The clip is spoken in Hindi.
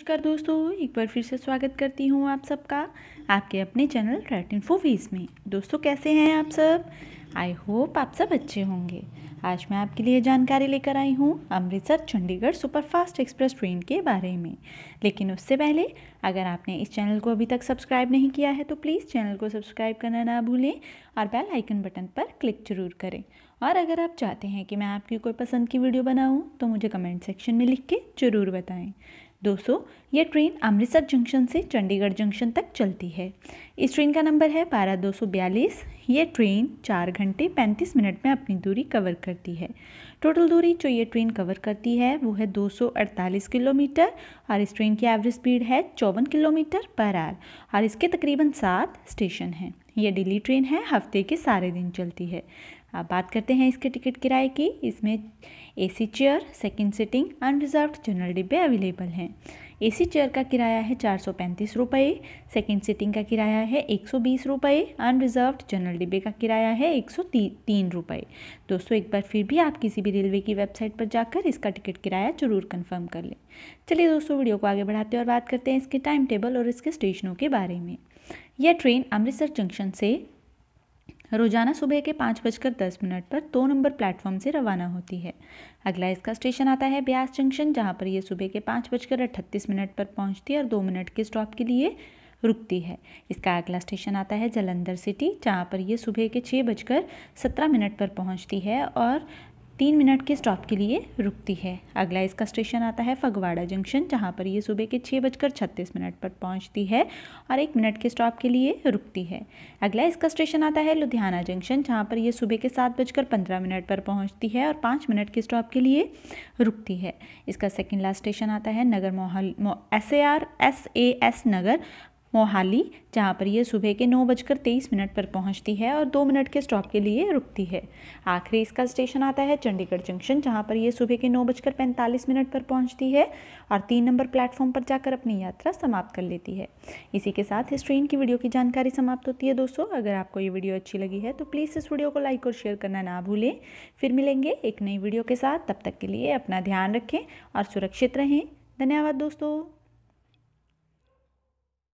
नमस्कार दोस्तों एक बार फिर से स्वागत करती हूँ आप सबका आपके अपने चैनल रेट इन फोवीज में दोस्तों कैसे हैं आप सब आई होप आप सब अच्छे होंगे आज मैं आपके लिए जानकारी लेकर आई हूँ Amritsar Chandigarh superfast express train के बारे में लेकिन उससे पहले अगर आपने इस चैनल को अभी तक सब्सक्राइब नहीं किया है तो प्लीज़ चैनल को सब्सक्राइब करना ना भूलें और बेल आइकन बटन पर क्लिक जरूर करें और अगर आप चाहते हैं कि मैं आपकी कोई पसंद की वीडियो बनाऊँ तो मुझे कमेंट सेक्शन में लिख के ज़रूर बताएँ दोस्तों यह ट्रेन अमृतसर जंक्शन से चंडीगढ़ जंक्शन तक चलती है इस ट्रेन का नंबर है बारह दो सौ बयालीस ये ट्रेन चार घंटे पैंतीस मिनट में अपनी दूरी कवर करती है टोटल दूरी जो ये ट्रेन कवर करती है वो है दो सौ अड़तालीस किलोमीटर और इस ट्रेन की एवरेज स्पीड है चौवन किलोमीटर पर आर और इसके तकरीबन सात स्टेशन हैं यह डेली ट्रेन है हफ्ते के सारे दिन चलती है अब बात करते हैं इसके टिकट किराए की इसमें AC chair second sitting unreserved general डिब्बे अवेलेबल हैं एसी चेयर का किराया है चार सौ पैंतीस रुपये सेकेंड सीटिंग का किराया है एक सौ बीस रुपये अनरिजर्व जनरल डिब्बे का किराया है एक सौ तीन रुपये दोस्तों एक बार फिर भी आप किसी भी रेलवे की वेबसाइट पर जाकर इसका टिकट किराया जरूर कंफर्म कर लें चलिए दोस्तों वीडियो को आगे बढ़ाते हैं और बात करते हैं इसके टाइम टेबल और इसके स्टेशनों के बारे में यह ट्रेन अमृतसर जंक्शन से रोजाना सुबह के पाँच बजकर दस मिनट पर दो नंबर प्लेटफॉर्म से रवाना होती है अगला इसका स्टेशन आता है ब्यास जंक्शन जहाँ पर यह सुबह के पाँच बजकर अट्ठतीस मिनट पर पहुँचती है और दो मिनट के स्टॉप के लिए रुकती है इसका अगला स्टेशन आता है जलंधर सिटी जहाँ पर यह सुबह के छः बजकर सत्रह मिनट पर पहुँचती है और तीन मिनट के स्टॉप के लिए रुकती है अगला इसका स्टेशन आता है फगवाड़ा जंक्शन जहाँ पर ये सुबह के छः बजकर छत्तीस मिनट पर पहुँचती है और एक मिनट के स्टॉप के लिए रुकती है अगला इसका स्टेशन आता है लुधियाना जंक्शन जहाँ पर यह सुबह के सात बजकर पंद्रह मिनट पर पहुँचती है और पाँच मिनट के स्टॉप के लिए रुकती है इसका सेकेंड लास्ट स्टेशन आता है Nagar Mohali S A R S A S Nagar Mohali जहाँ पर यह सुबह के नौ बजकर तेईस मिनट पर पहुँचती है और दो मिनट के स्टॉप के लिए रुकती है आखिरी इसका स्टेशन आता है चंडीगढ़ जंक्शन जहाँ पर यह सुबह के नौ बजकर पैंतालीस मिनट पर पहुँचती है और तीन नंबर प्लेटफॉर्म पर जाकर अपनी यात्रा समाप्त कर लेती है इसी के साथ इस ट्रेन की वीडियो की जानकारी समाप्त होती है दोस्तों अगर आपको ये वीडियो अच्छी लगी है तो प्लीज़ इस वीडियो को लाइक और शेयर करना ना भूलें फिर मिलेंगे एक नई वीडियो के साथ तब तक के लिए अपना ध्यान रखें और सुरक्षित रहें धन्यवाद दोस्तों